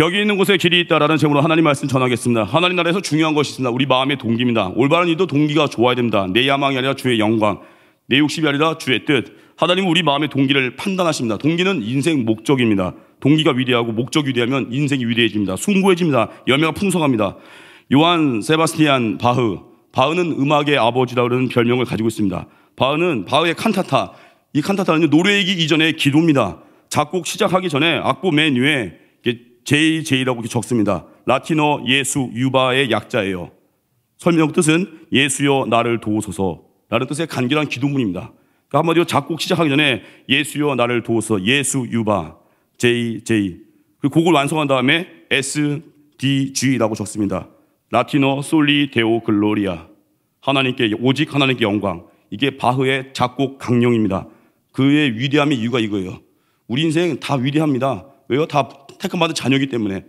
벽이 있는 곳에 길이 있다라는 제목으로 하나님 말씀 전하겠습니다. 하나님 나라에서 중요한 것이 있습니다. 우리 마음의 동기입니다. 올바른 일도 동기가 좋아야 됩니다. 내 야망이 아니라 주의 영광, 내 욕심이 아니라 주의 뜻. 하나님은 우리 마음의 동기를 판단하십니다. 동기는 인생 목적입니다. 동기가 위대하고 목적이 위대하면 인생이 위대해집니다. 숭고해집니다. 열매가 풍성합니다. 요한 세바스티안 바흐. 바흐는 음악의 아버지라 그러는 별명을 가지고 있습니다. 바흐는 바흐의 칸타타. 이 칸타타는 노래이기 이전의 기도입니다. 작곡 시작하기 전에 악보 맨 위에 JJ라고 이렇게 적습니다. 라틴어 예수 유바의 약자예요. 설명 뜻은 예수여 나를 도우소서라는 뜻의 간결한 기도문입니다. 그러니까 한마디로 작곡 시작하기 전에 예수여 나를 도우소서 예수 유바 JJ 그리고 곡을 완성한 다음에 SDG라고 적습니다. 라틴어 솔리 데오 글로리아 하나님께 오직 하나님께 영광 이게 바흐의 작곡 강령입니다. 그의 위대함의 이유가 이거예요. 우리 인생 다 위대합니다. 왜요? 다 택함받은 자녀이기 때문에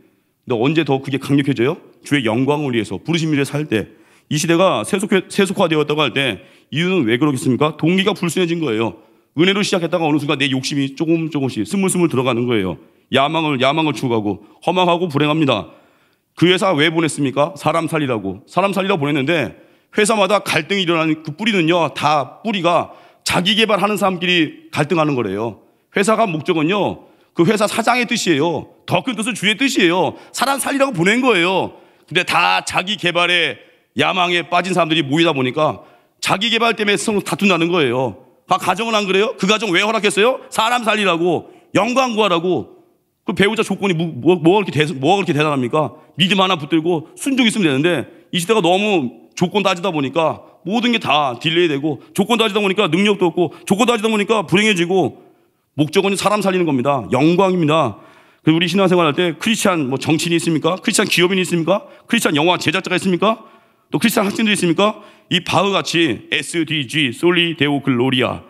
너 언제 더 그게 강력해져요? 주의 영광을 위해서 부르심 일에 살 때 이 시대가 세속화, 세속화되었다고 할 때 이유는 왜 그러겠습니까? 동기가 불순해진 거예요. 은혜로 시작했다가 어느 순간 내 욕심이 조금 조금씩 스물스물 들어가는 거예요. 야망을 야망을 추구하고 허망하고 불행합니다. 그 회사 왜 보냈습니까? 사람 살리라고 사람 살리라고 보냈는데 회사마다 갈등이 일어나는 그 뿌리는요 다 뿌리가 자기 개발하는 사람끼리 갈등하는 거래요. 회사가 목적은요 그 회사 사장의 뜻이에요. 더큰 뜻은 주의 뜻이에요. 사람 살리라고 보낸 거예요. 근데 다 자기 개발에 야망에 빠진 사람들이 모이다 보니까 자기 개발 때문에 서로 다툰다는 거예요. 아, 가정은 안 그래요? 그 가정 왜 허락했어요? 사람 살리라고, 영광 구하라고. 그 배우자 조건이 뭐, 뭐, 뭐가 그렇게, 대, 뭐가 그렇게 대단합니까? 믿음 하나 붙들고 순종 있으면 되는데 이 시대가 너무 조건 따지다 보니까 모든 게 다 딜레이 되고 조건 따지다 보니까 능력도 없고 조건 따지다 보니까 불행해지고 목적은 사람 살리는 겁니다. 영광입니다. 그리고 우리 신앙생활할 때 크리스찬 뭐 정치인이 있습니까? 크리스찬 기업인이 있습니까? 크리스찬 영화 제작자가 있습니까? 또 크리스찬 학생들이 있습니까? 이 바흐같이 SDG, 솔리, 데오, 글로리아.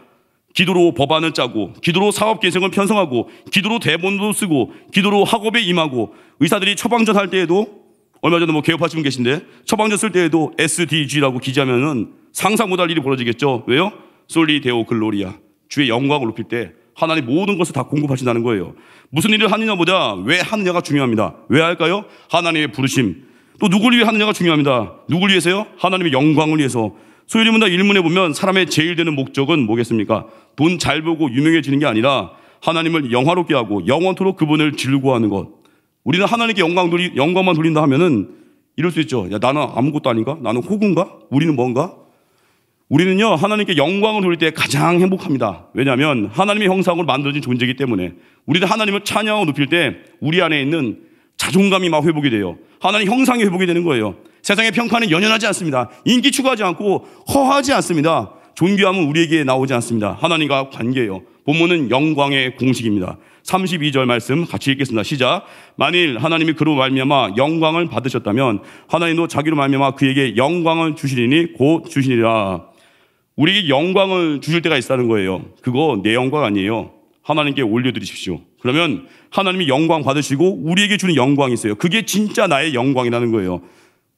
기도로 법안을 짜고, 기도로 사업 개성을 편성하고, 기도로 대본도 쓰고, 기도로 학업에 임하고, 의사들이 처방전 할 때에도, 얼마 전에 뭐 개업하신 분 계신데, 처방전 쓸 때에도 SDG라고 기재하면은 상상 못할 일이 벌어지겠죠? 왜요? 솔리, 데오, 글로리아. 주의 영광을 높일 때 하나님 모든 것을 다 공급하신다는 거예요. 무슨 일을 하느냐보다 왜 하느냐가 중요합니다. 왜 할까요? 하나님의 부르심. 또 누굴 위해 하느냐가 중요합니다. 누굴 위해서요? 하나님의 영광을 위해서. 소유리문다 일문에 보면 사람의 제일 되는 목적은 뭐겠습니까? 돈 잘 보고 유명해지는 게 아니라 하나님을 영화롭게 하고 영원토록 그분을 즐거워하는 것. 우리는 하나님께 영광 돌리, 영광만 돌린다 하면은 이럴 수 있죠. 야, 나는 아무것도 아닌가? 나는 호구가 우리는 뭔가? 우리는요, 하나님께 영광을 돌릴 때 가장 행복합니다. 왜냐하면 하나님의 형상으로 만들어진 존재이기 때문에 우리도 하나님을 찬양하고 높일 때 우리 안에 있는 자존감이 막 회복이 돼요. 하나님 형상이 회복이 되는 거예요. 세상의 평가는 연연하지 않습니다. 인기 추구하지 않고 허하지 않습니다. 존귀함은 우리에게 나오지 않습니다. 하나님과 관계예요. 본문은 영광의 공식입니다. 32절 말씀 같이 읽겠습니다. 시작. 만일 하나님이 그로 말미암아 영광을 받으셨다면 하나님도 자기로 말미암아 그에게 영광을 주시리니 곧 주시리라. 우리에게 영광을 주실 때가 있다는 거예요. 그거 내 영광 아니에요. 하나님께 올려드리십시오. 그러면 하나님이 영광 받으시고 우리에게 주는 영광이 있어요. 그게 진짜 나의 영광이라는 거예요.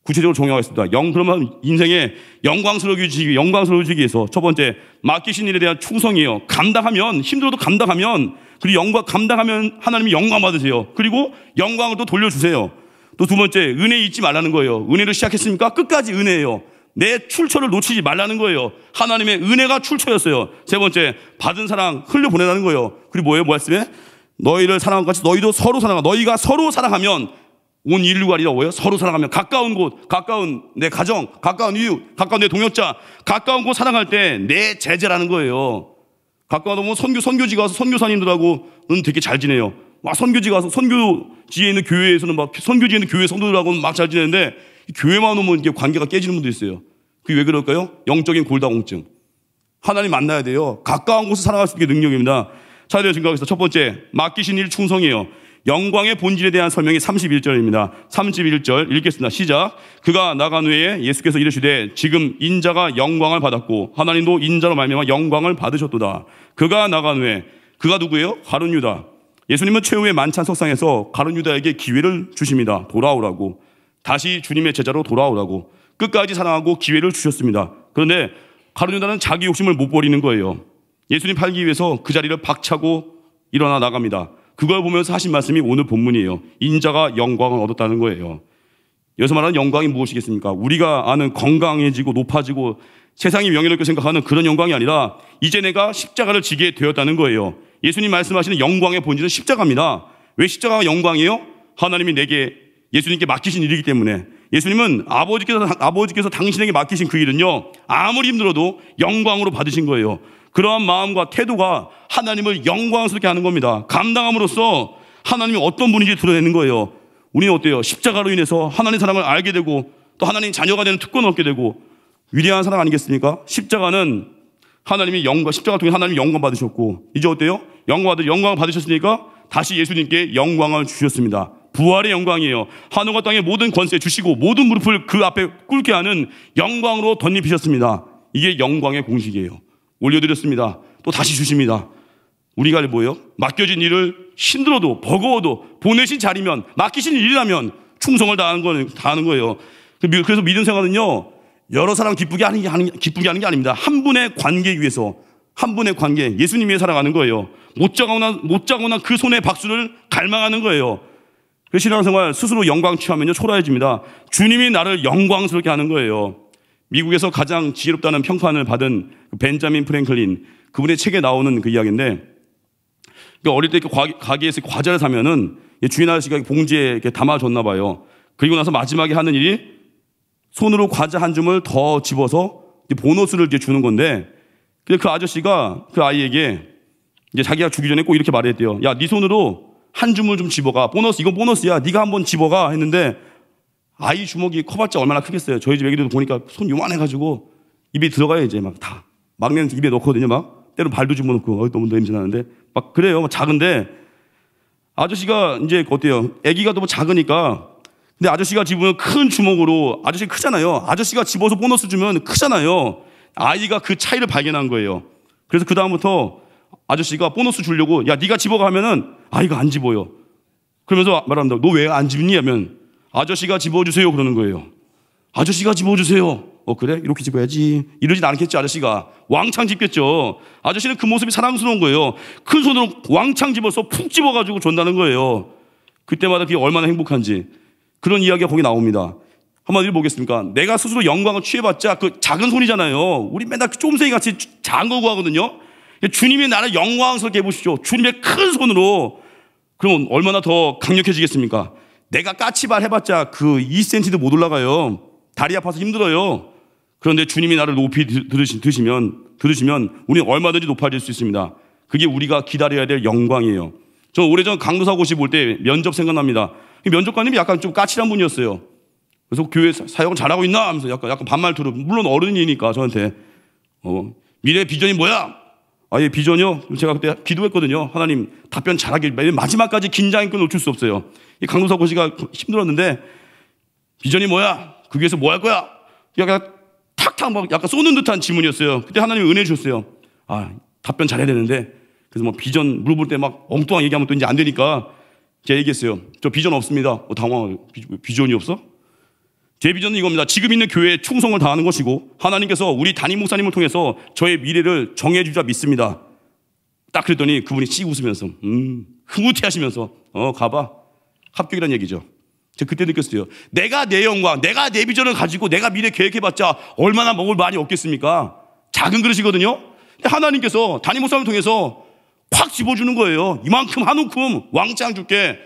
구체적으로 정리하겠습니다. 영, 그러면 인생의 영광스러워지기, 영광스러워지기 위해서 첫 번째, 맡기신 일에 대한 충성이에요. 감당하면, 힘들어도 감당하면, 그리고 영광, 감당하면 하나님이 영광 받으세요. 그리고 영광을 또 돌려주세요. 또 두 번째, 은혜 잊지 말라는 거예요. 은혜를 시작했으니까 끝까지 은혜예요. 내 출처를 놓치지 말라는 거예요. 하나님의 은혜가 출처였어요. 세 번째, 받은 사랑 흘려보내라는 거예요. 그리고 뭐예요? 뭐 말씀에? 너희를 사랑한 것 같이 너희도 서로 사랑하. 너희가 서로 사랑하면 온 인류가 아니라 뭐예요? 서로 사랑하면 가까운 곳, 가까운 내 가정, 가까운 이웃, 가까운 내 동역자, 가까운 곳 사랑할 때 내제재라는 거예요. 가까운 보면 뭐 선교, 선교지 가서 선교사님들하고는 되게 잘 지내요. 막 선교지 가서 선교지에 있는 교회에서는 막 선교지에 있는 교회 성도들하고는 막 잘 지내는데 교회만 오면 이게 관계가 깨지는 분도 있어요. 그게 왜 그럴까요? 영적인 골다공증. 하나님 만나야 돼요. 가까운 곳을 살아갈 수 있게 능력입니다. 차례로 증거하겠습니다. 첫 번째, 맡기신 일 충성이에요. 영광의 본질에 대한 설명이 31절입니다. 31절 읽겠습니다. 시작. 그가 나간 후에 예수께서 이르시되 지금 인자가 영광을 받았고 하나님도 인자로 말미암아 영광을 받으셨도다. 그가 나간 후에 그가 누구예요? 가룟 유다. 예수님은 최후의 만찬 석상에서 가룟 유다에게 기회를 주십니다. 돌아오라고. 다시 주님의 제자로 돌아오라고 끝까지 사랑하고 기회를 주셨습니다. 그런데 가룟 유다는 자기 욕심을 못 버리는 거예요. 예수님 팔기 위해서 그 자리를 박차고 일어나 나갑니다. 그걸 보면서 하신 말씀이 오늘 본문이에요. 인자가 영광을 얻었다는 거예요. 여기서 말하는 영광이 무엇이겠습니까? 우리가 아는 건강해지고 높아지고 세상이 명예롭게 생각하는 그런 영광이 아니라 이제 내가 십자가를 지게 되었다는 거예요. 예수님 말씀하시는 영광의 본질은 십자가입니다. 왜 십자가가 영광이에요? 하나님이 내게 예수님께 맡기신 일이기 때문에 예수님은 아버지께서, 아버지께서 당신에게 맡기신 그 일은요, 아무리 힘들어도 영광으로 받으신 거예요. 그러한 마음과 태도가 하나님을 영광스럽게 하는 겁니다. 감당함으로써 하나님이 어떤 분인지 드러내는 거예요. 우리는 어때요? 십자가로 인해서 하나님 사랑을 알게 되고 또 하나님 자녀가 되는 특권을 얻게 되고 위대한 사랑 아니겠습니까? 십자가는 하나님이 영광, 십자가 통해 하나님 영광 받으셨고 이제 어때요? 영광 받 영광 받으셨으니까 다시 예수님께 영광을 주셨습니다. 부활의 영광이에요. 하늘과 땅의 모든 권세 주시고 모든 무릎을 그 앞에 꿇게 하는 영광으로 덧입히셨습니다. 이게 영광의 공식이에요. 올려드렸습니다. 또 다시 주십니다. 우리가 뭐예요? 맡겨진 일을 힘들어도 버거워도 보내신 자리면 맡기신 일이라면 충성을 다하는, 거, 다하는 거예요. 그 그래서 믿음 생활은요 여러 사람 기쁘게 하는 게, 하는, 기쁘게 하는 게 아닙니다. 한 분의 관계 위해서 한 분의 관계 예수님 위해 살아가는 거예요. 못 자거나 못 자거나 그손에 박수를 갈망하는 거예요. 그 신앙생활 스스로 영광 취하면요 초라해집니다. 주님이 나를 영광스럽게 하는 거예요. 미국에서 가장 지혜롭다는 평판을 받은 그 벤자민 프랭클린 그분의 책에 나오는 그 이야기인데 그러니까 어릴 때 가게에서 과자를 사면은 주인 아저씨가 봉지에 담아줬나 봐요. 그리고 나서 마지막에 하는 일이 손으로 과자 한 줌을 더 집어서 보너스를 이제 주는 건데 근데 그 아저씨가 그 아이에게 이제 자기가 주기 전에 꼭 이렇게 말했대요. 야, 네 손으로 한 주물 좀 집어가. 보너스, 이건 보너스야. 네가 한번 집어가. 했는데 아이 주먹이 커봤자 얼마나 크겠어요. 저희 집 애기들도 보니까 손 요만해가지고 입에 들어가요, 이제 막 다. 막내는 입에 넣거든요, 막. 때로 발도 집어넣고, 어, 너무 냄새 나는데. 막 그래요. 막 작은데 아저씨가 이제 어때요? 애기가 너무 작으니까 근데 아저씨가 집으면 큰 주먹으로 아저씨 크잖아요. 아저씨가 집어서 보너스 주면 크잖아요. 아이가 그 차이를 발견한 거예요. 그래서 그 다음부터 아저씨가 보너스 주려고 야 네가 집어가 하면은 아이가 안 집어요. 그러면서 말합니다. 너 왜 안 집니? 하면 아저씨가 집어주세요 그러는 거예요. 아저씨가 집어주세요. 어 그래 이렇게 집어야지 이러진 않겠지 아저씨가 왕창 집겠죠. 아저씨는 그 모습이 사랑스러운 거예요. 큰 손으로 왕창 집어서 푹 집어가지고 준다는 거예요. 그때마다 그게 얼마나 행복한지 그런 이야기가 거기 나옵니다. 한마디어보겠습니까 내가 스스로 영광을 취해봤자 그 작은 손이잖아요. 우리 맨날 그 쫌생이 같이 작은 거 구하거든요. 주님이나를 영광스럽게 해보시죠. 주님의 큰 손으로. 그럼 얼마나 더 강력해지겠습니까? 내가 까치발 해봤자 그 2cm도 못 올라가요. 다리 아파서 힘들어요. 그런데 주님이 나를 높이 들으시, 들시면 들으시면 우리는 얼마든지 높아질 수 있습니다. 그게 우리가 기다려야 될 영광이에요. 저 오래전 강도사 고시 볼 때 면접 생각납니다. 면접관님이 약간 좀 까칠한 분이었어요. 그래서 교회 사역을 잘하고 있나 하면서 약간, 약간 반말 들어. 물론 어른이니까 저한테. 어, 미래 비전이 뭐야? 아예 비전이요? 제가 그때 기도했거든요. 하나님 답변 잘하길 마지막까지 긴장이 끊어줄 수 없어요. 이강동석고 씨가 힘들었는데 비전이 뭐야? 그 위에서 뭐 할 거야? 약간 탁탁 막 약간 쏘는 듯한 질문이었어요. 그때 하나님 은혜 주셨어요. 아 답변 잘해야 되는데 그래서 뭐 비전 물어볼 때 막 엉뚱한 얘기하면 또 이제 안 되니까 제가 얘기했어요. 저 비전 없습니다. 어, 당황 비전이 없어? 제 비전은 이겁니다. 지금 있는 교회에 충성을 다하는 것이고 하나님께서 우리 담임 목사님을 통해서 저의 미래를 정해 주자 믿습니다. 딱 그랬더니 그분이 씩 웃으면서 음, 흐뭇해 하시면서 어 가봐 합격이란 얘기죠. 제가 그때 느꼈어요. 내가 내 영광, 내가 내 비전을 가지고 내가 미래 계획해봤자 얼마나 먹을 많이 없겠습니까 작은 그릇이거든요. 근데 하나님께서 담임 목사님을 통해서 확 집어주는 거예요. 이만큼 한 움큼 왕창 줄게.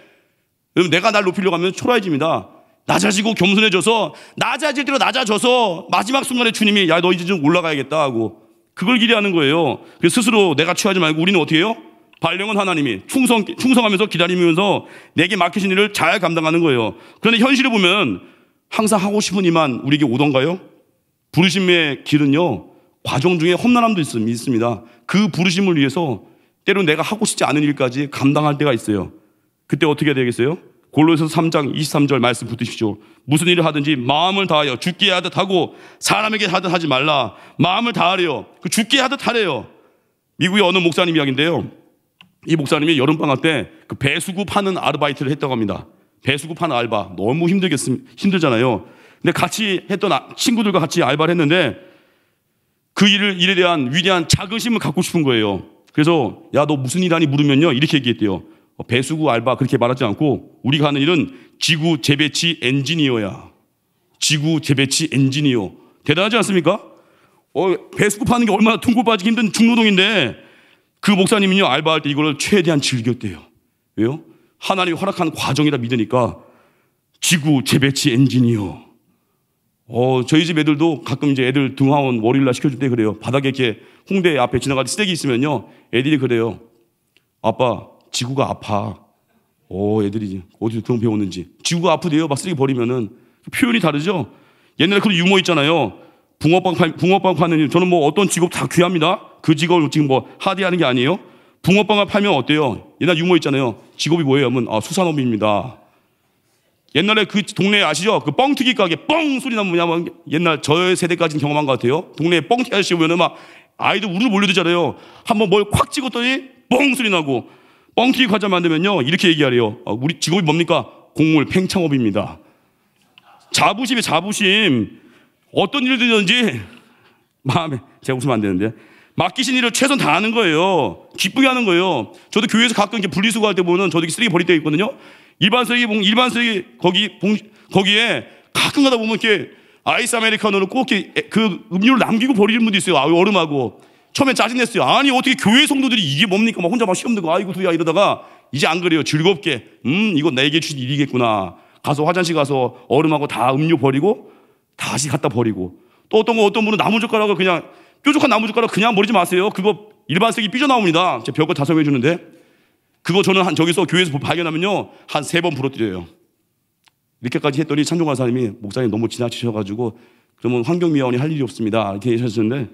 내가 날 높이려고 하면 초라해집니다. 낮아지고 겸손해져서 낮아질 대로 낮아져서 마지막 순간에 주님이 야 너 이제 좀 올라가야겠다 하고 그걸 기대하는 거예요. 그래서 스스로 내가 취하지 말고 우리는 어떻게 해요? 발령은 하나님이 충성 충성하면서 기다리면서 내게 맡기신 일을 잘 감당하는 거예요. 그런데 현실을 보면 항상 하고 싶은 이만 우리에게 오던가요? 부르심의 길은요 과정 중에 험난함도 있습니다. 그 부르심을 위해서 때로 내가 하고 싶지 않은 일까지 감당할 때가 있어요. 그때 어떻게 해야 되겠어요? 골로에서 3장 23절 말씀 붙으십시오. 무슨 일을 하든지 마음을 다하여 죽게 하듯 하고 사람에게 하듯 하지 말라. 마음을 다하려. 그 죽게 하듯 하래요. 미국의 어느 목사님 이야기인데요. 이 목사님이 여름방학 때그 배수구 파는 아르바이트를 했다고 합니다. 배수구 파는 알바. 너무 힘들겠 힘들잖아요. 근데 같이 했던 아, 친구들과 같이 알바를 했는데 그 일을, 일에 대한 위대한 자긍심을 갖고 싶은 거예요. 그래서 야, 너 무슨 일 하니 물으면요. 이렇게 얘기했대요. 어, 배수구 알바 그렇게 말하지 않고 우리가 하는 일은 지구 재배치 엔지니어야. 지구 재배치 엔지니어. 대단하지 않습니까? 어, 배수구 파는 게 얼마나 둥고 빠지기 힘든 중노동인데 그 목사님은요, 알바할 때 이걸 최대한 즐겼대요. 왜요? 하나님이 허락한 과정이라 믿으니까 지구 재배치 엔지니어. 어, 저희 집 애들도 가끔 이제 애들 등하원 월요일날 시켜줄 때 그래요. 바닥에 이렇게 홍대 앞에 지나가서 쓰레기 있으면요. 애들이 그래요. 아빠, 지구가 아파. 오, 어, 애들이 어디서 그런 배웠는지. 지구가 아프대요. 막 쓰레기 버리면은. 표현이 다르죠? 옛날에 그런 유머 있잖아요. 붕어빵, 파, 붕어빵 파는, 저는 뭐 어떤 직업 다 귀합니다. 그 직업을 지금 뭐 하대하는 게 아니에요. 붕어빵을 팔면 어때요? 옛날 유머 있잖아요. 직업이 뭐예요? 하면, 아, 수산업입니다. 옛날에 그 동네 아시죠? 그 뻥튀기 가게 뻥 소리 나면 뭐냐면 옛날 저의 세대까지는 경험한 것 같아요. 동네에 뻥튀기 아저씨 보면은 막 아이들 우르르 몰려들잖아요. 한번 뭘 콱 찍었더니 뻥 소리 나고 뻥튀기 과자 만들면요. 이렇게 얘기하래요. 아, 우리 직업이 뭡니까? 공물 팽창업입니다. 자부심이 자부심. 어떤 일들든지 마음에 제가 웃으면 안 되는데 맡기신 일을 최선 다하는 거예요. 기쁘게 하는 거예요. 저도 교회에서 가끔 이제 분리수거 할때 보면 저도 쓰레기 버릴 때 있거든요. 일반 쓰레기 봉 일반 쓰레기 거기 봉 거기에 가끔 가다 보면 이렇게 아이스 아메리카노를 꼭 이렇게 그 음료를 남기고 버리는 분도 있어요. 아유 얼음하고 처음에 짜증냈어요. 아니, 어떻게 교회 성도들이 이게 뭡니까? 막 혼자 막 시험 듣고 아이고, 두야 이러다가 이제 안 그래요. 즐겁게. 음, 이거 내게 주신 일이겠구나. 가서 화장실 가서 얼음하고 다 음료 버리고 다시 갖다 버리고 또 어떤 거 어떤 분은 나무젓가락을 그냥 뾰족한 나무젓가락 그냥 버리지 마세요. 그거 일반색이 삐져나옵니다. 제 벽을 다성해 주는데 그거 저는 한 저기서 교회에서 발견하면요. 한 세 번 부러뜨려요. 이렇게까지 했더니 찬종관 사님이 목사님 너무 지나치셔가지고 그러면 환경미화원이 할 일이 없습니다. 이렇게 하셨는데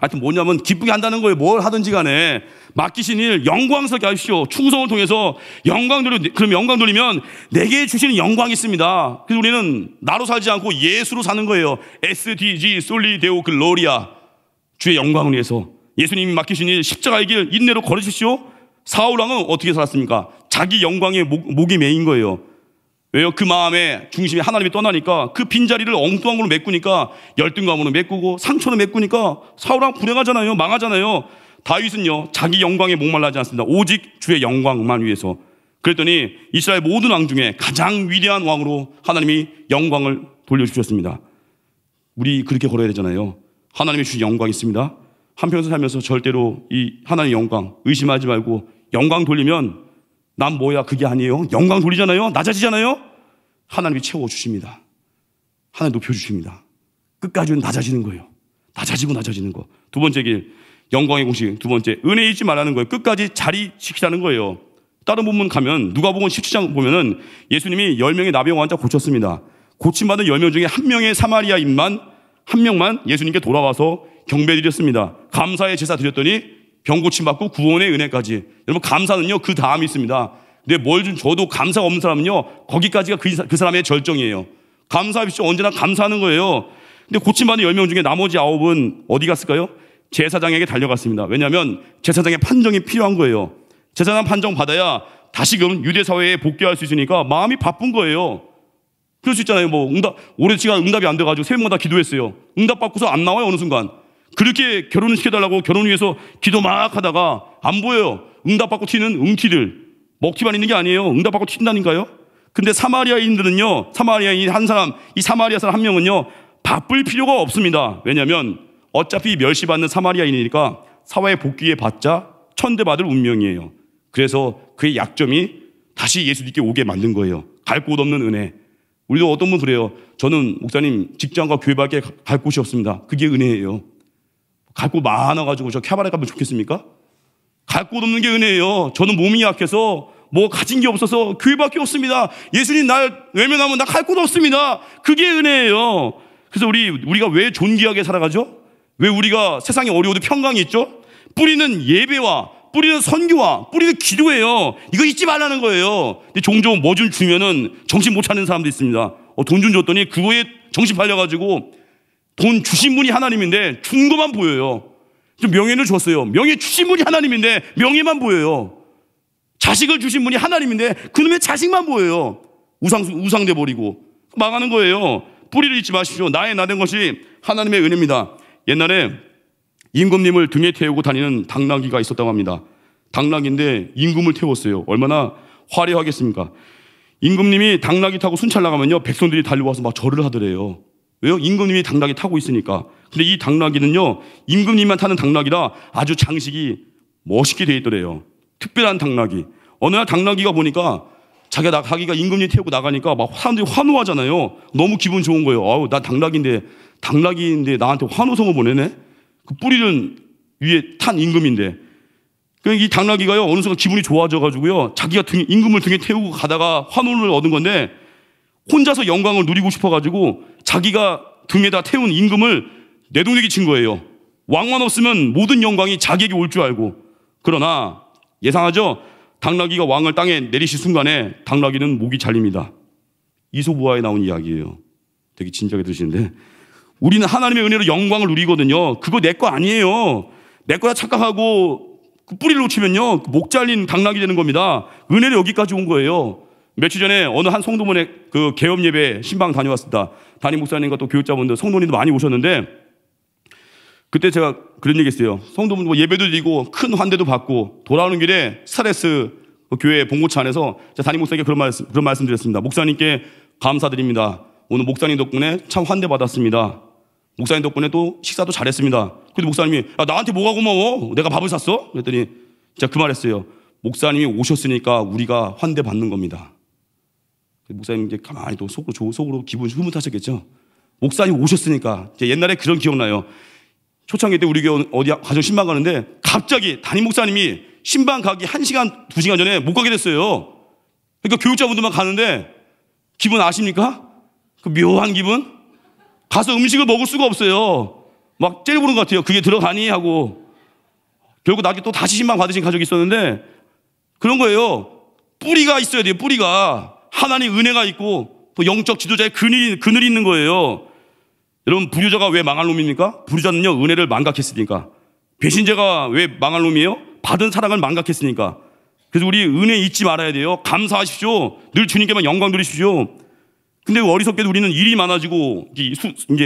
하여튼 뭐냐면 기쁘게 한다는 거예요. 뭘 하든지 간에 맡기신 일 영광스럽게 하십시오. 충성을 통해서 영광 돌리 그럼 영광 돌리면 내게 주시는 영광이 있습니다. 그래서 우리는 나로 살지 않고 예수로 사는 거예요. SDG 솔리 데오 글로리아 주의 영광을 위해서 예수님이 맡기신 일 십자가의 길 인내로 걸으십시오. 사울 왕은 어떻게 살았습니까? 자기 영광에 목, 목이 메인 거예요. 왜요? 그 마음에 중심이 하나님이 떠나니까 그 빈자리를 엉뚱한 걸로 메꾸니까 열등감으로 메꾸고 상처로 메꾸니까 사울왕 불행하잖아요. 망하잖아요. 다윗은요. 자기 영광에 목말라지 않습니다. 오직 주의 영광만 위해서. 그랬더니 이스라엘 모든 왕 중에 가장 위대한 왕으로 하나님이 영광을 돌려주셨습니다. 우리 그렇게 걸어야 되잖아요. 하나님이 주신 영광이 있습니다. 한편에서 살면서 절대로 이 하나님의 영광 의심하지 말고 영광 돌리면 난 뭐야 그게 아니에요. 영광 돌리잖아요. 낮아지잖아요. 하나님이 채워주십니다. 하나님 높여주십니다. 끝까지는 낮아지는 거예요. 낮아지고 낮아지는 거. 두 번째 길, 영광의 공식. 두 번째, 은혜 잊지 말라는 거예요. 끝까지 자리 지키라는 거예요. 다른 본문 가면, 누가 보면 17장 보면은 예수님이 10명의 나병 환자 고쳤습니다. 고침받은 10명 중에 한 명의 사마리아인만, 한 명만 예수님께 돌아와서 경배 드렸습니다. 감사의 제사 드렸더니 경고침 받고 구원의 은혜까지. 여러분 감사는요 그 다음이 있습니다. 근데 뭘준 저도 감사가 없는 사람은요 거기까지가 그, 그 사람의 절정이에요. 감사하십시오 언제나 감사하는 거예요. 근데 고침받은 10명 중에 나머지 9은 어디 갔을까요? 제사장에게 달려갔습니다. 왜냐하면 제사장의 판정이 필요한 거예요. 제사장 판정 받아야 다시금 유대 사회에 복귀할 수 있으니까 마음이 바쁜 거예요. 그럴 수 있잖아요. 뭐 응답 오랜 시간 응답이 안 돼가지고 세벽마다 기도했어요. 응답 받고서 안 나와요 어느 순간. 그렇게 결혼을 시켜달라고 결혼 위해서 기도 막 하다가 안 보여요. 응답받고 튀는 응티들. 먹튀만 있는 게 아니에요. 응답받고 튄다니까요. 근데 사마리아인들은요, 사마리아인 한 사람, 이 사마리아 사람 한 명은요, 바쁠 필요가 없습니다. 왜냐면 어차피 멸시받는 사마리아인이니까 사회 복귀에 받자 천대받을 운명이에요. 그래서 그의 약점이 다시 예수님께 오게 만든 거예요. 갈 곳 없는 은혜. 우리도 어떤 분 그래요. 저는 목사님 직장과 교회 밖에 갈 곳이 없습니다. 그게 은혜예요. 갈곳 많아가지고 저 캐바레 가면 좋겠습니까? 갈 곳 없는 게 은혜예요. 저는 몸이 약해서 뭐 가진 게 없어서 교회밖에 없습니다. 예수님 날 외면하면 나 갈 곳 없습니다. 그게 은혜예요. 그래서 우리 우리가 왜 존귀하게 살아가죠? 왜 우리가 세상에 어려워도 평강이 있죠? 뿌리는 예배와 뿌리는 선교와 뿌리는 기도예요. 이거 잊지 말라는 거예요. 근데 종종 뭐 좀 주면은 정신 못 차는 사람도 있습니다. 어, 돈좀 줬더니 그거에 정신 팔려가지고 돈 주신 분이 하나님인데 준 것만 보여요. 좀 명예를 줬어요. 명예 주신 분이 하나님인데 명예만 보여요. 자식을 주신 분이 하나님인데 그놈의 자식만 보여요. 우상, 우상돼 버리고 망하는 거예요. 뿌리를 잊지 마십시오. 나의 나된 것이 하나님의 은혜입니다. 옛날에 임금님을 등에 태우고 다니는 당나귀가 있었다고 합니다. 당나귀인데 임금을 태웠어요. 얼마나 화려하겠습니까? 임금님이 당나귀 타고 순찰 나가면요. 백성들이 달려와서 막 절을 하더래요. 왜요? 임금님이 당나귀 타고 있으니까. 근데 이 당나귀는요, 임금님만 타는 당나귀라 아주 장식이 멋있게 돼 있더래요. 특별한 당나귀. 어느 날 당나귀가 보니까 자기가 나, 가기가 임금님 태우고 나가니까 막 사람들이 환호하잖아요. 너무 기분 좋은 거예요. 아우, 나 당나귀인데, 당나귀인데 나한테 환호성을 보내네? 그 뿌리는 위에 탄 임금인데. 그이 당나귀가요, 어느 순간 기분이 좋아져가지고요, 자기가 등, 임금을 등에 태우고 가다가 환호를 얻은 건데, 혼자서 영광을 누리고 싶어가지고 자기가 등에다 태운 임금을 내동내기 친 거예요. 왕만 없으면 모든 영광이 자기에게 올 줄 알고. 그러나 예상하죠? 당나귀가 왕을 땅에 내리실 순간에 당나귀는 목이 잘립니다. 이소부하에 나온 이야기예요. 되게 진지하게 들으시는데. 우리는 하나님의 은혜로 영광을 누리거든요. 그거 내 거 아니에요. 내 거라 착각하고 그 뿌리를 놓치면요. 그 목 잘린 당나귀 되는 겁니다. 은혜로 여기까지 온 거예요. 며칠 전에 어느 한 성도분의 그 개업 예배 신방 다녀왔습니다. 담임 목사님과 또 교육자분들, 성도님도 많이 오셨는데 그때 제가 그런 얘기 했어요. 성도분 뭐 예배도 드리고 큰 환대도 받고 돌아오는 길에 스트레스 그 교회 봉고차 안에서 제가 담임 목사님께 그런 말씀, 그런 말씀 드렸습니다. 목사님께 감사드립니다. 오늘 목사님 덕분에 참 환대받았습니다. 목사님 덕분에 또 식사도 잘했습니다. 근데 목사님이 야, 나한테 뭐가 고마워? 내가 밥을 샀어? 그랬더니 제가 그 말했어요. 목사님이 오셨으니까 우리가 환대받는 겁니다. 그 목사님 이제 가만히 또 속으로 조, 속으로 기분 흐뭇하셨겠죠. 목사님 오셨으니까 옛날에 그런 기억나요. 초창기 때 우리 교회 어디 가정 신방 가는데 갑자기 담임 목사님이 신방 가기 1시간, 2시간 전에 못 가게 됐어요. 그러니까 교육자분들만 가는데 기분 아십니까? 그 묘한 기분? 가서 음식을 먹을 수가 없어요. 막 째려보는 것 같아요. 그게 들어가니? 하고. 결국 나중에 또 다시 신방 받으신 가족이 있었는데 그런 거예요. 뿌리가 있어야 돼요, 뿌리가. 하나님 은혜가 있고 또 영적 지도자의 그늘이, 그늘이 있는 거예요. 여러분 부유자가 왜 망할 놈입니까? 부유자는요 은혜를 망각했으니까 배신자가 왜 망할 놈이에요? 받은 사랑을 망각했으니까 그래서 우리 은혜 잊지 말아야 돼요 감사하십시오 늘 주님께만 영광 돌리십시오 근데 어리석게도 우리는 일이 많아지고 이제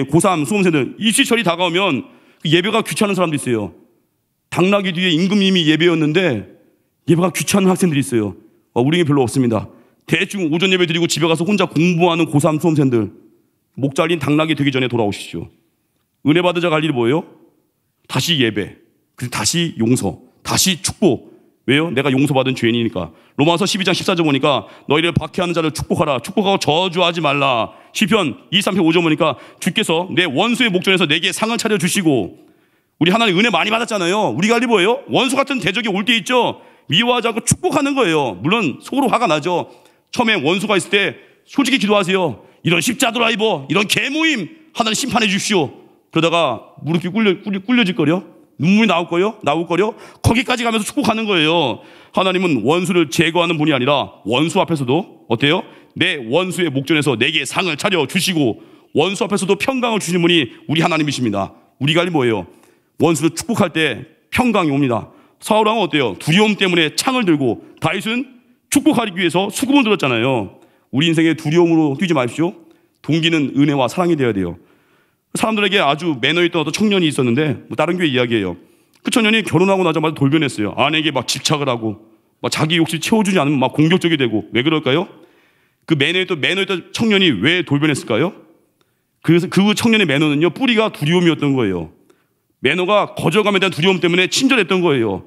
고3 수험생들 입시철이 다가오면 그 예배가 귀찮은 사람도 있어요 당나귀 뒤에 임금님이 예배였는데 예배가 귀찮은 학생들이 있어요 어, 우리 에게 별로 없습니다 대충 오전 예배 드리고 집에 가서 혼자 공부하는 고3 수험생들 목 잘린 당락이 되기 전에 돌아오십시오. 은혜 받으자 갈 일이 뭐예요? 다시 예배, 다시 용서, 다시 축복. 왜요? 내가 용서받은 죄인이니까. 로마서 12장 14절 보니까 너희를 박해하는 자를 축복하라. 축복하고 저주하지 말라. 시편 2, 3편 5절 보니까 주께서 내 원수의 목전에서 내게 상을 차려주시고 우리 하나님 은혜 많이 받았잖아요. 우리 관리 뭐예요? 원수 같은 대적이 올 때 있죠. 미워하자고 축복하는 거예요. 물론 속으로 화가 나죠. 처음에 원수가 있을 때 솔직히 기도하세요. 이런 십자도라 이버 이런 개모임 하나님 심판해 주십시오. 그러다가 무릎이 꿇려 꿀려, 꿀려질 거요 눈물이 나올 거요? 나올 거요 거기까지 가면서 축복하는 거예요. 하나님은 원수를 제거하는 분이 아니라 원수 앞에서도 어때요? 내 원수의 목전에서 내게 상을 차려 주시고 원수 앞에서도 평강을 주시는 분이 우리 하나님이십니다. 우리가 뭐예요? 원수를 축복할 때 평강이 옵니다. 사울왕은 어때요? 두려움 때문에 창을 들고 다윗은 축복하기 위해서 수금을 들었잖아요. 우리 인생의 두려움으로 뛰지 마십시오. 동기는 은혜와 사랑이 되어야 돼요. 사람들에게 아주 매너 있던 어떤 청년이 있었는데 뭐 다른 교회 이야기예요. 그 청년이 결혼하고 나자마자 돌변했어요. 아내에게 막 집착을 하고 막 자기 욕심 채워주지 않으면 막 공격적이 되고 왜 그럴까요? 그 매너 있던 매너 있던 청년이 왜 돌변했을까요? 그래서 그 청년의 매너는요 뿌리가 두려움이었던 거예요. 매너가 거저감에 대한 두려움 때문에 친절했던 거예요.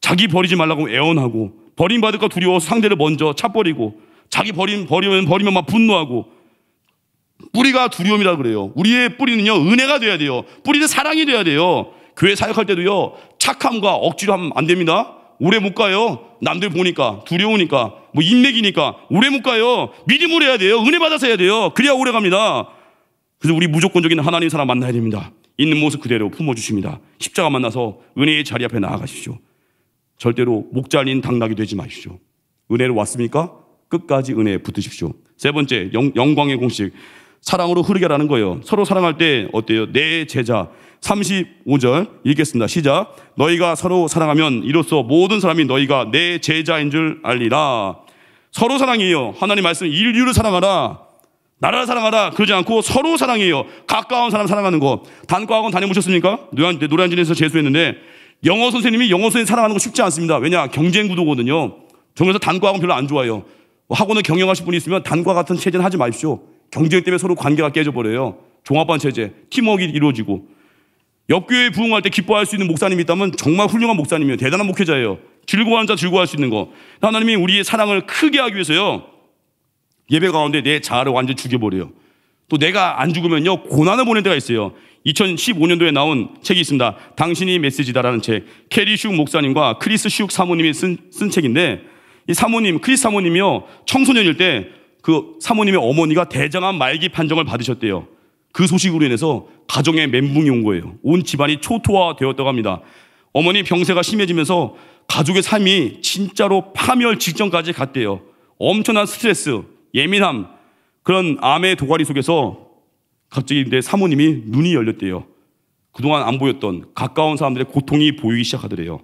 자기 버리지 말라고 애원하고 버림받을까 두려워 상대를 먼저 차버리고 자기 버림 버리면 버리면 막 분노하고 뿌리가 두려움이라 그래요. 우리의 뿌리는요 은혜가 돼야 돼요. 뿌리는 사랑이 돼야 돼요. 교회 사역할 때도요 착함과 억지로 하면 안 됩니다. 오래 못 가요. 남들 보니까 두려우니까 뭐 인맥이니까 오래 못 가요. 믿음으로 해야 돼요. 은혜 받아서 해야 돼요. 그래야 오래 갑니다. 그래서 우리 무조건적인 하나님 사람 만나야 됩니다. 있는 모습 그대로 품어주십니다. 십자가 만나서 은혜의 자리 앞에 나아가십시오. 절대로 목자 아닌 당락이 되지 마십시오. 은혜를 왔습니까? 끝까지 은혜에 붙으십시오. 세 번째, 영, 광의 공식. 사랑으로 흐르게 하라는 거예요. 서로 사랑할 때 어때요? 내 제자. 35절 읽겠습니다. 시작. 너희가 서로 사랑하면 이로써 모든 사람이 너희가 내 제자인 줄 알리라. 서로 사랑이에요. 하나님 말씀 인류를 사랑하라. 나라를 사랑하라. 그러지 않고 서로 사랑이에요. 가까운 사람 사랑하는 거. 단과학원 다녀보셨습니까? 노량진에서 재수했는데 영어 선생님이 영어 선생님 사랑하는 거 쉽지 않습니다. 왜냐? 경쟁 구도거든요. 정해서 단과학은 별로 안 좋아요. 뭐 학원을 경영하실 분이 있으면 단과 같은 체제는 하지 마십시오. 경쟁 때문에 서로 관계가 깨져버려요. 종합반 체제, 팀워크 이루어지고. 역교회에 부흥할 때 기뻐할 수 있는 목사님이 있다면 정말 훌륭한 목사님이에요. 대단한 목회자예요. 즐거워하는 자 즐거워할 수 있는 거. 하나님이 우리의 사랑을 크게 하기 위해서요. 예배 가운데 내 자아를 완전 죽여버려요. 또 내가 안 죽으면요. 고난을 보낸 때가 있어요. 2015년도에 나온 책이 있습니다. 당신이 메시지다라는 책. 캐리 슈 목사님과 크리스 슈 사모님이 쓴, 쓴 책인데 이 사모님, 크리스 사모님이요. 청소년일 때 그 사모님의 어머니가 대장암 말기 판정을 받으셨대요. 그 소식으로 인해서 가정에 멘붕이 온 거예요. 온 집안이 초토화되었다고 합니다. 어머니 병세가 심해지면서 가족의 삶이 진짜로 파멸 직전까지 갔대요. 엄청난 스트레스, 예민함, 그런 암의 도가리 속에서 갑자기 내 사모님이 눈이 열렸대요. 그동안 안 보였던 가까운 사람들의 고통이 보이기 시작하더래요.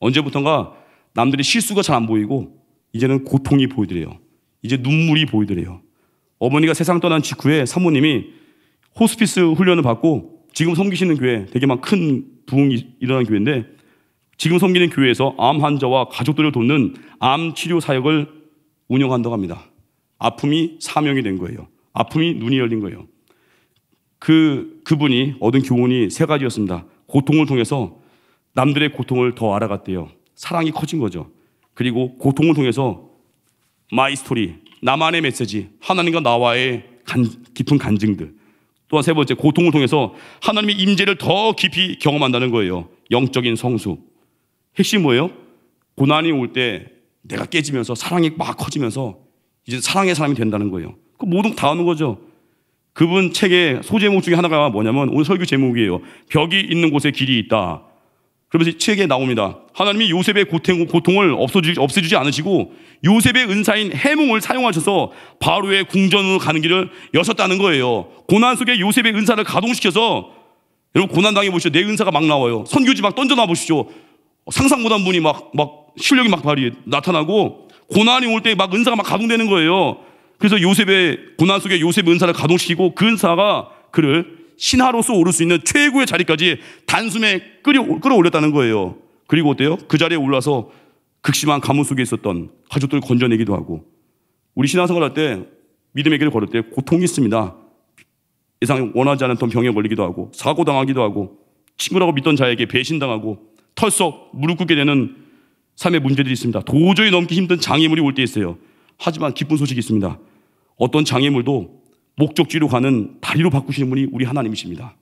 언제부턴가 남들의 실수가 잘 안 보이고 이제는 고통이 보이더래요. 이제 눈물이 보이더래요. 어머니가 세상 떠난 직후에 사모님이 호스피스 훈련을 받고 지금 섬기시는 교회 되게 막 큰 부흥이 일어난 교회인데 지금 섬기는 교회에서 암 환자와 가족들을 돕는 암 치료 사역을 운영한다고 합니다. 아픔이 사명이 된 거예요. 아픔이 눈이 열린 거예요. 그, 그분이 얻은 교훈이 세 가지였습니다. 고통을 통해서 남들의 고통을 더 알아갔대요. 사랑이 커진 거죠. 그리고 고통을 통해서 마이 스토리, 나만의 메시지, 하나님과 나와의 간, 깊은 간증들. 또한 세 번째, 고통을 통해서 하나님의 임재를 더 깊이 경험한다는 거예요. 영적인 성수. 핵심 뭐예요? 고난이 올 때 내가 깨지면서 사랑이 막 커지면서 이제 사랑의 사람이 된다는 거예요. 그 모든 다 하는 거죠. 그분 책의 소제목 중에 하나가 뭐냐면 오늘 설교 제목이에요. 벽이 있는 곳에 길이 있다. 그러면서 책에 나옵니다. 하나님이 요셉의 고통, 고통을 없어주지, 없애주지 않으시고 요셉의 은사인 해몽을 사용하셔서 바로의 궁전으로 가는 길을 여셨다는 거예요. 고난 속에 요셉의 은사를 가동시켜서 여러분 고난 당해 보시죠. 내 은사가 막 나와요. 선교지 막던져놔 보시죠. 상상 못한 분이 막막 실력이 막 발휘 나타나고 고난이 올 때 막 은사가 막 가동되는 거예요. 그래서 요셉의 고난 속에 요셉 은사를 가동시키고 그 은사가 그를 신하로서 오를 수 있는 최고의 자리까지 단숨에 끌어올렸다는 거예요. 그리고 어때요? 그 자리에 올라서 극심한 가뭄 속에 있었던 가족들을 건져내기도 하고 우리 신하생활할때 믿음의 길을 걸을 때 고통이 있습니다. 예상 원하지 않았던 병에 걸리기도 하고 사고 당하기도 하고 친구라고 믿던 자에게 배신당하고 털썩 무릎 꿇게 되는 삶의 문제들이 있습니다. 도저히 넘기 힘든 장애물이 올 때 있어요. 하지만 기쁜 소식이 있습니다. 어떤 장애물도 목적지로 가는 다리로 바꾸시는 분이 우리 하나님이십니다.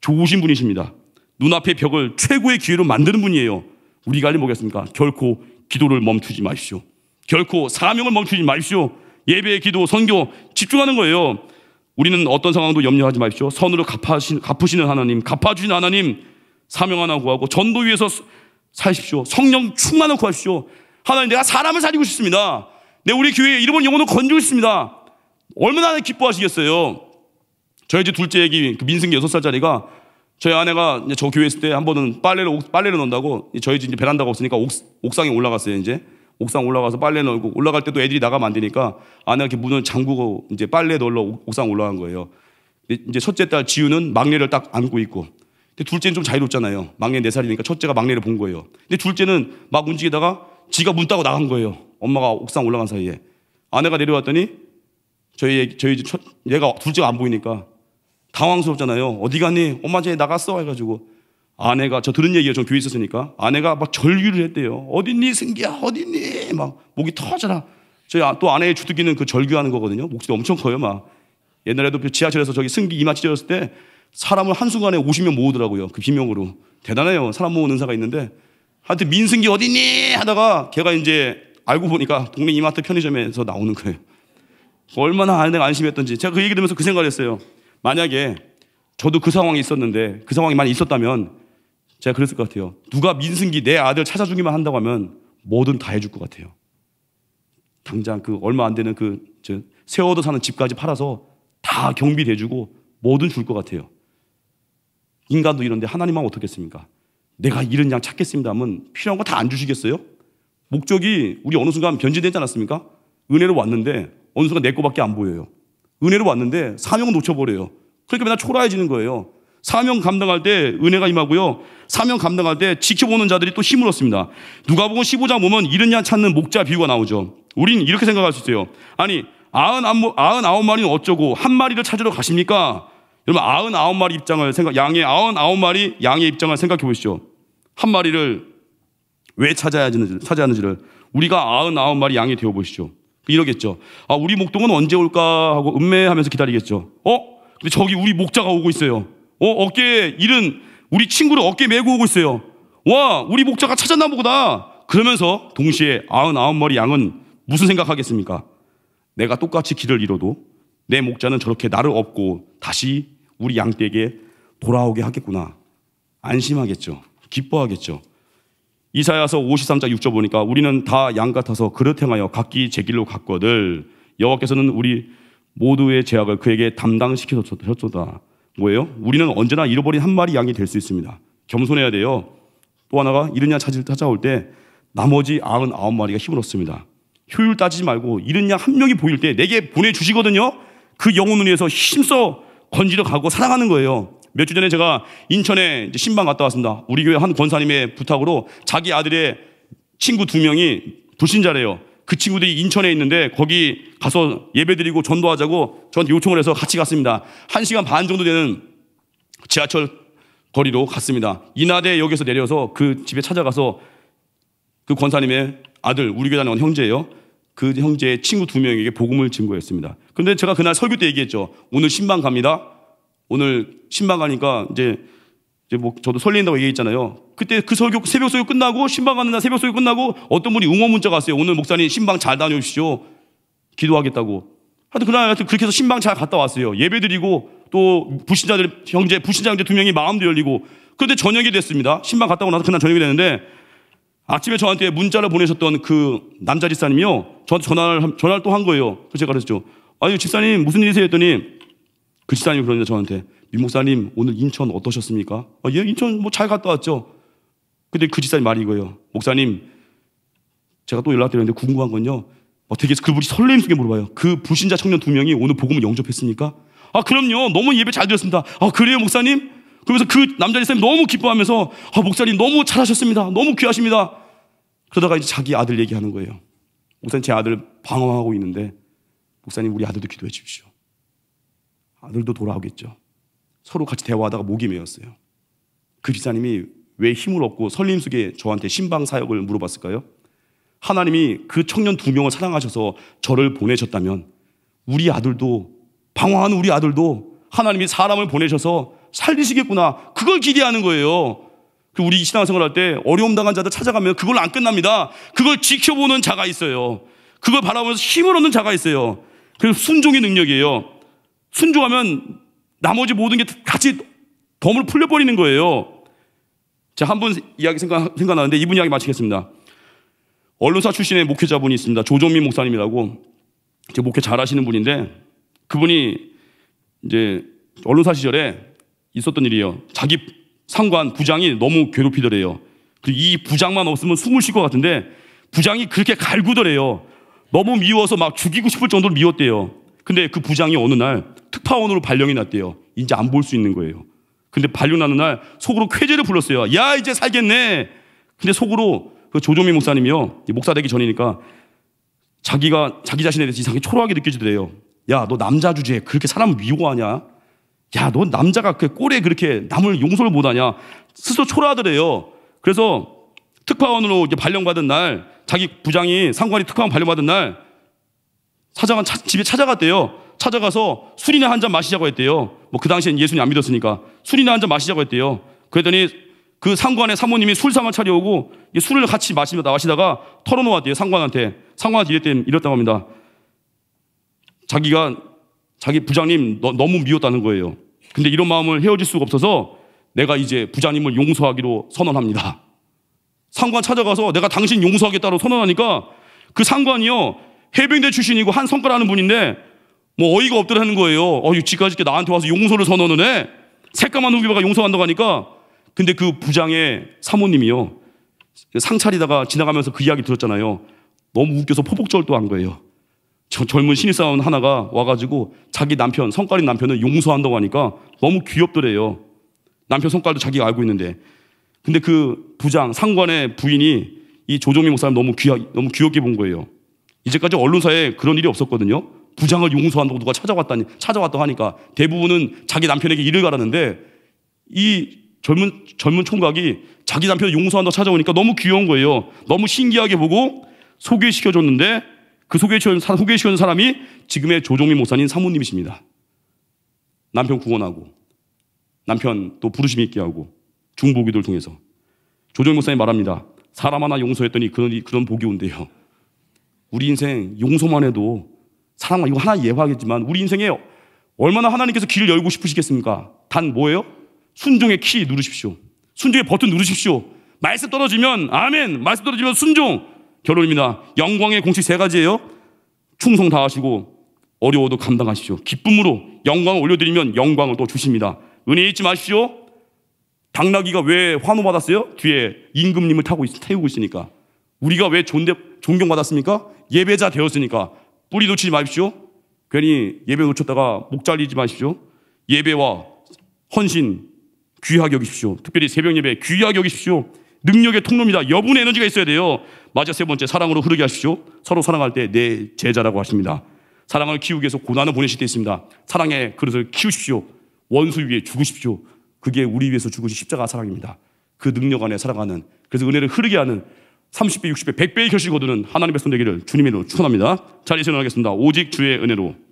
좋으신 분이십니다. 눈앞의 벽을 최고의 기회로 만드는 분이에요. 우리가 리 뭐겠습니까? 결코 기도를 멈추지 마십시오. 결코 사명을 멈추지 마십시오. 예배, 기도, 선교 집중하는 거예요. 우리는 어떤 상황도 염려하지 마십시오. 선으로 갚아시, 갚으시는 하나님, 갚아주신 하나님, 사명 하나 구하고 전도 위에서 사십시오. 성령 충만을 구하십시오. 하나님 내가 사람을 살리고 싶습니다. 네, 우리 교회에 일본 영혼을 건지고 있습니다. 얼마나 기뻐하시겠어요. 저희 집 둘째 애기, 그 민승기 6살짜리가 저희 아내가 저 교회 있을 때 한 번은 빨래를, 빨래를 넣는다고 저희 집 이제 베란다가 없으니까 옥, 옥상에 올라갔어요, 이제. 옥상 올라가서 빨래 넣고 올라갈 때도 애들이 나가면 안 되니까 아내가 이렇게 문을 잠그고 이제 빨래 넣으러 옥상 올라간 거예요. 이제 첫째 딸 지우는 막내를 딱 안고 있고 근데 둘째는 좀 자유롭잖아요. 막내 4살이니까 첫째가 막내를 본 거예요. 근데 둘째는 막 움직이다가 지가 문 따고 나간 거예요. 엄마가 옥상 올라간 사이에 아내가 내려왔더니 저희 저희 집 얘가 둘째가 안 보이니까 당황스럽잖아요. 어디 갔니? 엄마 쟤 나갔어 해가지고 아내가 저 들은 얘기가 저 교회 있었으니까 아내가 막 절규를 했대요. 어딨니 승기야 어딨니 막 목이 터져라. 저희 아, 또 아내의 주특기는 그 절규하는 거거든요. 목소리 엄청 커요 막. 옛날에도 그 지하철에서 저기 승기 이마 찢어졌을 때 사람을 한순간에 50명 모으더라고요. 그 비명으로. 대단해요. 사람 모으는 의 사가 있는데. 하여튼 민승기 어디니 하다가 걔가 이제 알고 보니까 동네 이마트 편의점에서 나오는 거예요. 얼마나 내가 안심했던지. 제가 그 얘기 들으면서 그 생각을 했어요. 만약에 저도 그 상황이 있었는데 그 상황이 많이 있었다면 제가 그랬을 것 같아요. 누가 민승기 내 아들 찾아주기만 한다고 하면 뭐든 다 해줄 것 같아요. 당장 그 얼마 안 되는 그 세워도 사는 집까지 팔아서 다 경비 대주고 뭐든 줄 것 같아요. 인간도 이런데 하나님만 어떻겠습니까? 내가 이런 양 찾겠습니다 하면 필요한 거 다 안 주시겠어요? 목적이 우리 어느 순간 변질되지 않았습니까? 은혜로 왔는데 어느 순간 내것밖에안 보여요. 은혜로 왔는데 사명 놓쳐버려요. 그러니까 맨날 초라해지는 거예요. 사명 감당할 때 은혜가 임하고요. 사명 감당할 때 지켜보는 자들이 또 힘을 얻습니다. 누가 보면 15장 보면 이른 양 찾는 목자 비유가 나오죠. 우린 이렇게 생각할 수 있어요. 아니, 아흔 아홉 마리는 어쩌고 한 마리를 찾으러 가십니까? 여러분, 아흔 아홉 마리 입장을 생각, 양의 아흔 아홉 마리 양의 입장을 생각해 보시죠. 한 마리를 왜 찾아야 하는지, 찾아야 하는지를 우리가 아흔아홉 마리 양이 되어 보시죠. 이러겠죠. 아, 우리 목동은 언제 올까 하고 음매하면서 기다리겠죠. 어? 근데 저기 우리 목자가 오고 있어요. 어, 어깨에 일은 우리 친구를 어깨에 메고 오고 있어요. 와, 우리 목자가 찾았나 보구나. 그러면서 동시에 아흔아홉 마리 양은 무슨 생각하겠습니까? 내가 똑같이 길을 잃어도 내 목자는 저렇게 나를 업고 다시 우리 양떼에게 돌아오게 하겠구나. 안심하겠죠. 기뻐하겠죠. 이사야서 53장 6절 보니까 우리는 다 양 같아서 그릇 행하여 각기 제 길로 갔거늘 여호와께서는 우리 모두의 죄악을 그에게 담당시켜줬다. 뭐예요? 우리는 언제나 잃어버린 한 마리 양이 될 수 있습니다. 겸손해야 돼요. 또 하나가 잃은 양 찾아올 때 나머지 99마리가 힘을 얻습니다. 효율 따지지 말고 잃은 양한 명이 보일 때 내게 보내주시거든요. 그 영혼을 위해서 힘써 건지러 가고 사랑하는 거예요. 몇주 전에 제가 인천에 신방 갔다 왔습니다. 우리 교회 한 권사님의 부탁으로 자기 아들의 친구 두 명이 불신자래요. 그 친구들이 인천에 있는데 거기 가서 예배드리고 전도하자고 저한테 요청을 해서 같이 갔습니다. 한 시간 반 정도 되는 지하철 거리로 갔습니다. 이나대역에서 내려서 그 집에 찾아가서 그 권사님의 아들 우리 교단 원 형제예요. 그 형제의 친구 두 명에게 복음을 증거했습니다. 그런데 제가 그날 설교 때 얘기했죠. 오늘 신방 갑니다. 오늘 신방 가니까 이제 이제 뭐 저도 설레인다고 얘기했잖아요. 그때 그 설교 새벽 설교 끝나고 신방 가는 날 새벽 설교 끝나고 어떤 분이 응원 문자가 왔어요. 오늘 목사님 신방 잘 다녀오십시오. 기도하겠다고. 하여튼 그날 하여튼 그렇게 해서 신방 잘 갔다 왔어요. 예배드리고 또부신자들 형제 부신자 형제 두 명이 마음도 열리고 그런데 저녁이 됐습니다. 신방 갔다 오고 나서 그날 저녁이 됐는데 아침에 저한테 문자를 보내셨던 그 남자 집사님이요. 저한테 전화를 전화를 또 한 거예요. 그래서 제가 그랬죠. 아니 집사님 무슨 일이세요 했더니 그 집사님이 그러는데 저한테 민 목사님 오늘 인천 어떠셨습니까? 아, 예 인천 뭐 잘 갔다 왔죠. 근데 그 집사님 말이 이거예요. 목사님 제가 또 연락드렸는데 궁금한 건요. 어떻게 해서 그 그분이 설레임 속에 물어봐요. 그 불신자 청년 두 명이 오늘 복음을 영접했습니까? 아 그럼요. 너무 예배 잘 드렸습니다. 아 그래요 목사님? 그러면서 그 남자 집사님 너무 기뻐하면서 아 목사님 너무 잘하셨습니다. 너무 귀하십니다. 그러다가 이제 자기 아들 얘기하는 거예요. 목사님 제 아들 방황하고 있는데 목사님 우리 아들도 기도해 주십시오. 아들도 돌아오겠죠. 서로 같이 대화하다가 목이 메었어요. 그기사님이왜 힘을 얻고 설림 속에 저한테 신방 사역을 물어봤을까요? 하나님이 그 청년 두 명을 사랑하셔서 저를 보내셨다면 우리 아들도 방황하는 우리 아들도 하나님이 사람을 보내셔서 살리시겠구나 그걸 기대하는 거예요. 그 우리 신앙생활 할 때 어려움 당한 자들 찾아가면 그걸 안 끝납니다. 그걸 지켜보는 자가 있어요. 그걸 바라보면서 힘을 얻는 자가 있어요. 그래서 순종의 능력이에요. 순종하면 나머지 모든 게 같이 덤을 풀려버리는 거예요. 제가 한 분 이야기 생각, 생각나는데 이분 이야기 마치겠습니다. 언론사 출신의 목회자분이 있습니다. 조종민 목사님이라고 제 목회 잘하시는 분인데 그분이 이제 언론사 시절에 있었던 일이에요. 자기 상관 부장이 너무 괴롭히더래요. 이 부장만 없으면 숨을 쉴 것 같은데 부장이 그렇게 갈구더래요. 너무 미워서 막 죽이고 싶을 정도로 미웠대요. 근데 그 부장이 어느 날 특파원으로 발령이 났대요. 이제 안 볼 수 있는 거예요. 근데 발령나는 날 속으로 쾌제를 불렀어요. 야, 이제 살겠네. 근데 속으로 그 조조미 목사님이요. 목사 되기 전이니까 자기가, 자기 자신에 대해서 이상하게 초라하게 느껴지더래요. 야, 너 남자 주제에 그렇게 사람을 미워하냐? 야, 너 남자가 그 꼴에 그렇게 남을 용서를 못하냐? 스스로 초라하더래요. 그래서 특파원으로 이제 발령받은 날, 자기 부장이 상관이 특파원 발령받은 날, 사장은 차, 집에 찾아갔대요. 찾아가서 술이나 한 잔 마시자고 했대요. 뭐 그 당시엔 예수님 안 믿었으니까 술이나 한 잔 마시자고 했대요. 그랬더니 그 상관의 사모님이 술상을 차려오고 술을 같이 마시며 나가시다가 털어놓았대요. 상관한테. 상관한테 이랬다고 이랬다 고 합니다. 자기가 자기 부장님 너, 너무 미웠다는 거예요. 근데 이런 마음을 헤어질 수가 없어서 내가 이제 부장님을 용서하기로 선언합니다. 상관 찾아가서 내가 당신 용서하겠다로 선언하니까 그 상관이요. 해병대 출신이고 한 성과라는 분인데 뭐 어이가 없더라는 거예요. 어유 지까지 나한테 와서 용서를 선언하 해? 새까만 후기바가 용서한다고 하니까 근데 그 부장의 사모님이요. 상차리다가 지나가면서 그 이야기 들었잖아요. 너무 웃겨서 포복절도 한 거예요. 젊은 신입사원 하나가 와가지고 자기 남편, 성깔인 남편을 용서한다고 하니까 너무 귀엽더래요. 남편 성깔도 자기가 알고 있는데. 근데 그 부장, 상관의 부인이 이 조종민 목사님 너무 귀, 너무 귀엽게 본 거예요. 이제까지 언론사에 그런 일이 없었거든요. 부장을 용서한다고 누가 찾아왔다니, 찾아왔다 하니까 대부분은 자기 남편에게 일을 가라는데 이 젊은, 젊은 총각이 자기 남편을 용서한다고 찾아오니까 너무 귀여운 거예요. 너무 신기하게 보고 소개시켜줬는데 그 소개시켜준, 소개시켜준 사람이 지금의 조종민 목사님 사모님이십니다. 남편 구원하고 남편 또 부르심 있게 하고 중보기도를 통해서 조종민 목사님 말합니다. 사람 하나 용서했더니 그런, 그런 복이 온대요. 우리 인생 용서만 해도 사랑만 이거 하나 예화겠지만 우리 인생에 얼마나 하나님께서 길을 열고 싶으시겠습니까? 단 뭐예요? 순종의 키 누르십시오. 순종의 버튼 누르십시오. 말씀 떨어지면 아멘. 말씀 떨어지면 순종. 결혼입니다 영광의 공식 세 가지예요. 충성 다하시고 어려워도 감당하시오. 기쁨으로 영광을 올려드리면 영광을 또 주십니다. 은혜 잊지 마십시오. 당나귀가 왜 환호받았어요? 뒤에 임금님을 타고 있, 태우고 있으니까. 우리가 왜 존대, 존경받았습니까? 예배자 되었으니까. 뿌리 놓치지 마십시오. 괜히 예배 놓쳤다가 목 잘리지 마십시오. 예배와 헌신 귀하게 여기십시오. 특별히 새벽 예배 귀하게 여기십시오. 능력의 통로입니다. 여분의 에너지가 있어야 돼요. 맞아 세 번째 사랑으로 흐르게 하십시오. 서로 사랑할 때 내 제자라고 하십니다. 사랑을 키우기 위해서 고난을 보내실 때 있습니다. 사랑의 그릇을 키우십시오. 원수 위해 죽으십시오. 그게 우리 위해서 죽으신 십자가 사랑입니다. 그 능력 안에 살아가는 그래서 은혜를 흐르게 하는 30배, 60배, 100배의 결실 거두는 하나님의 손대기를 주님으로 축원합니다. 자리에서 일겠습니다 오직 주의 은혜로